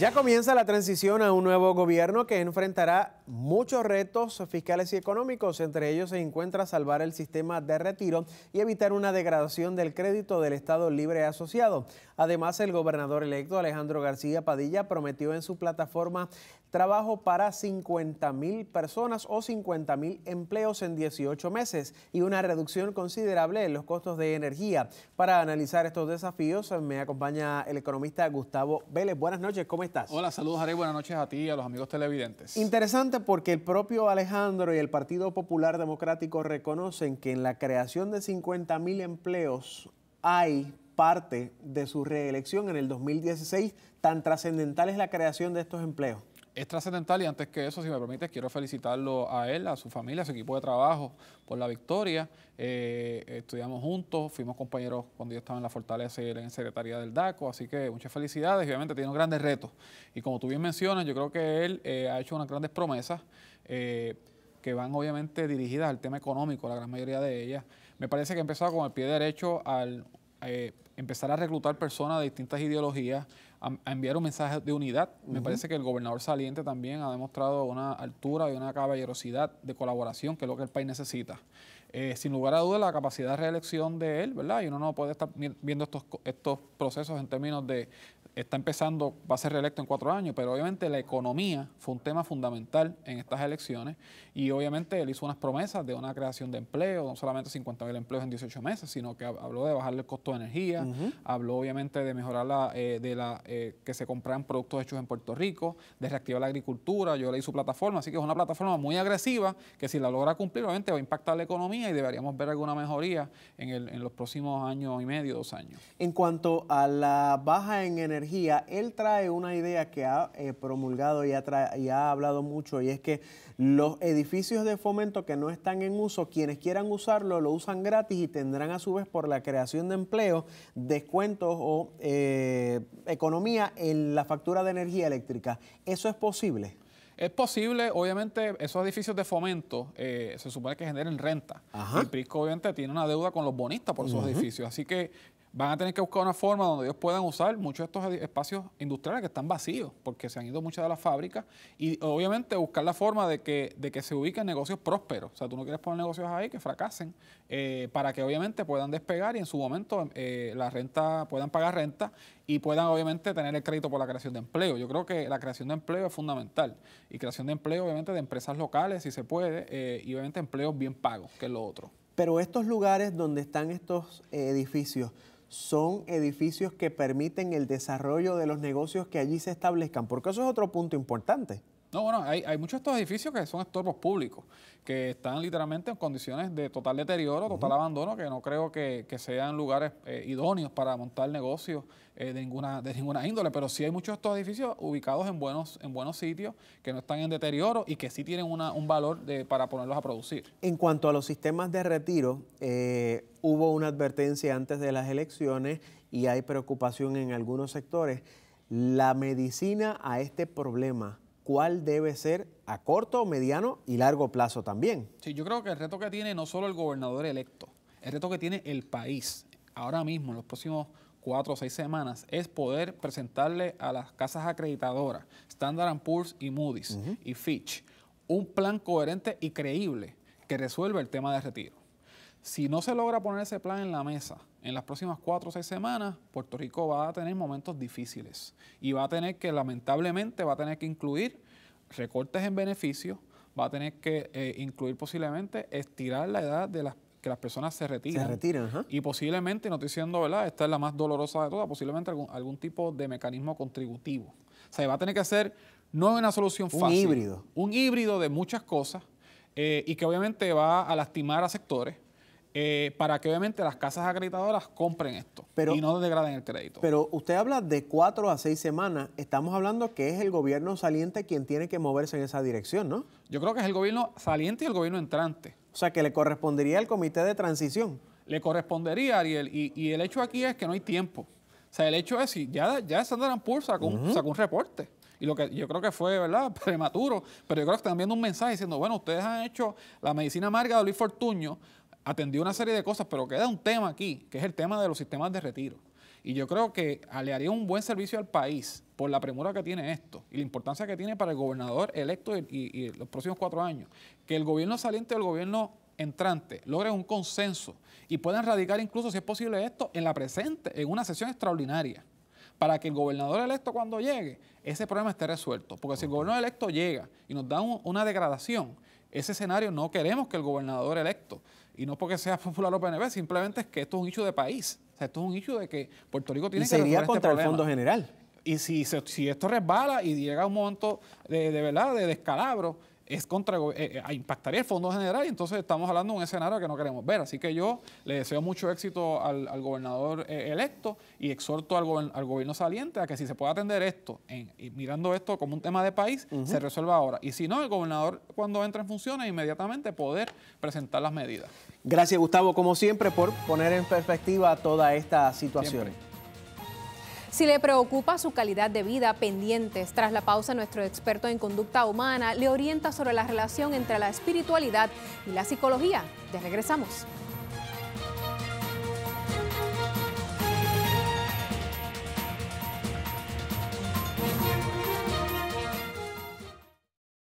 Ya comienza la transición a un nuevo gobierno que enfrentará muchos retos fiscales y económicos. Entre ellos se encuentra salvar el sistema de retiro y evitar una degradación del crédito del Estado Libre Asociado. Además, el gobernador electo Alejandro García Padilla prometió en su plataforma trabajo para 50 mil personas o 50 mil empleos en 18 meses y una reducción considerable en los costos de energía. Para analizar estos desafíos me acompaña el economista Gustavo Vélez. Buenas noches, ¿cómo estás? Hola, saludos Ari, buenas noches a ti y a los amigos televidentes. Interesante porque el propio Alejandro y el Partido Popular Democrático reconocen que en la creación de 50 mil empleos hay parte de su reelección en el 2016. Tan trascendental es la creación de estos empleos es trascendental y antes que eso, si me permite, quiero felicitarlo a él, a su familia, a su equipo de trabajo por la victoria. Eh, estudiamos juntos, fuimos compañeros cuando yo estaba en la fortaleza y en Secretaría del DACO, así que muchas felicidades. Obviamente tiene un grandes reto y como tú bien mencionas, yo creo que él eh, ha hecho unas grandes promesas eh, que van obviamente dirigidas al tema económico, la gran mayoría de ellas. Me parece que ha empezado con el pie derecho al empezar a reclutar personas de distintas ideologías, a, enviar un mensaje de unidad. Me parece que el gobernador saliente también ha demostrado una altura y una caballerosidad de colaboración, que es lo que el país necesita. Eh, sin lugar a duda, la capacidad de reelección de él, ¿verdad? Y uno no puede estar viendo estos, estos procesos en términos de, está empezando, va a ser reelecto en cuatro años, pero obviamente la economía fue un tema fundamental en estas elecciones y obviamente él hizo unas promesas de una creación de empleo, no solamente 50 mil empleos en 18 meses, sino que habló de bajarle el costo de energía, habló obviamente de mejorar la, eh, de la eh, que se compran productos hechos en Puerto Rico, de reactivar la agricultura, yo leí su plataforma, así que es una plataforma muy agresiva que si la logra cumplir obviamente va a impactar la economía y deberíamos ver alguna mejoría en, el, en los próximos años y medio, dos años. En cuanto a la baja en energía, él trae una idea que ha eh, promulgado y ha, hablado mucho, y es que los edificios de fomento que no están en uso, quienes quieran usarlo, lo usan gratis y tendrán a su vez por la creación de empleo descuentos o eh, economía en la factura de energía eléctrica. ¿Eso es posible? Es posible, obviamente, esos edificios de fomento eh, se supone que generen renta. El PRISCO obviamente tiene una deuda con los bonistas por esos edificios. Así que van a tener que buscar una forma donde ellos puedan usar muchos de estos espacios industriales que están vacíos, porque se han ido muchas de las fábricas, y obviamente buscar la forma de que, de que se ubiquen negocios prósperos. O sea, tú no quieres poner negocios ahí que fracasen, eh, para que obviamente puedan despegar y en su momento eh, la renta, puedan pagar renta y puedan obviamente tener el crédito por la creación de empleo. Yo creo que la creación de empleo es fundamental, y creación de empleo obviamente de empresas locales, si se puede, eh, y obviamente empleos bien pagos, que es lo otro. Pero estos lugares donde están estos edificios, son edificios que permiten el desarrollo de los negocios que allí se establezcan, porque eso es otro punto importante. No, bueno, hay, muchos de estos edificios que son estorbos públicos, que están literalmente en condiciones de total deterioro, total abandono, que no creo que, sean lugares eh, idóneos para montar negocios eh, de, ninguna, de ninguna índole, pero sí hay muchos de estos edificios ubicados en buenos, en buenos sitios, que no están en deterioro y que sí tienen un valor para ponerlos a producir. En cuanto a los sistemas de retiro, eh, hubo una advertencia antes de las elecciones y hay preocupación en algunos sectores. La medicina a este problema cuál debe ser a corto, mediano y largo plazo también. Sí, yo creo que el reto que tiene no solo el gobernador electo, el reto que tiene el país ahora mismo, en los próximos cuatro o seis semanas, es poder presentarle a las casas acreditadoras, Standard Poor's y Moody's y Fitch, un plan coherente y creíble que resuelva el tema de retiro. Si no se logra poner ese plan en la mesa en las próximas cuatro o seis semanas, Puerto Rico va a tener momentos difíciles y va a tener que, lamentablemente, va a tener que incluir recortes en beneficios, va a tener que eh, incluir posiblemente estirar la edad de las que las personas se retiren. Se retiran, Y posiblemente, no estoy diciendo, ¿verdad? Esta es la más dolorosa de todas, posiblemente algún, tipo de mecanismo contributivo. O sea, va a tener que hacer, no es una solución fácil. Un híbrido. Un híbrido de muchas cosas eh, y que obviamente va a lastimar a sectores eh, para que obviamente las casas acreditadoras compren esto y no degraden el crédito. Pero usted habla de cuatro a seis semanas. Estamos hablando que es el gobierno saliente quien tiene que moverse en esa dirección, ¿no? Yo creo que es el gobierno saliente y el gobierno entrante. O sea, que le correspondería al comité de transición. Le correspondería, Ariel. Y, el hecho aquí es que no hay tiempo. O sea, el hecho es si ya, ya Sandra sacó, un reporte y lo que yo creo que fue, ¿verdad?, prematuro, pero yo creo que están viendo un mensaje diciendo, bueno, ustedes han hecho la medicina amarga de Luis Fortuño, atendió una serie de cosas, pero queda un tema aquí, que es el tema de los sistemas de retiro. Y yo creo que le haría un buen servicio al país por la premura que tiene esto y la importancia que tiene para el gobernador electo y, los próximos cuatro años. Que el gobierno saliente el gobierno entrante logren un consenso y puedan radicar incluso, si es posible esto, en la presente, en una sesión extraordinaria, para que el gobernador electo cuando llegue, ese problema esté resuelto. Porque si el gobernador electo llega y nos da una degradación, ese escenario no queremos que el gobernador electo y no porque sea popular o PNB, simplemente es que esto es un hecho de país. O sea, esto es un hecho de que Puerto Rico tiene y que sería este contra el Fondo General. Y si, si esto resbala y llega un momento de, de, ¿verdad? de descalabro, es contra, eh, eh, ah, impactaría el Fondo General y entonces estamos hablando de un escenario que no queremos ver. Así que yo le deseo mucho éxito al, gobernador eh, electo y exhorto al, al, gobierno saliente a que si se puede atender esto, en, mirando esto como un tema de país, se resuelva ahora. Y si no, el gobernador cuando entre en funciones inmediatamente poder presentar las medidas. Gracias Gustavo, como siempre, por poner en perspectiva toda esta situación. Si le preocupa su calidad de vida, pendientes. Tras la pausa, nuestro experto en conducta humana le orienta sobre la relación entre la espiritualidad y la psicología. Ya regresamos.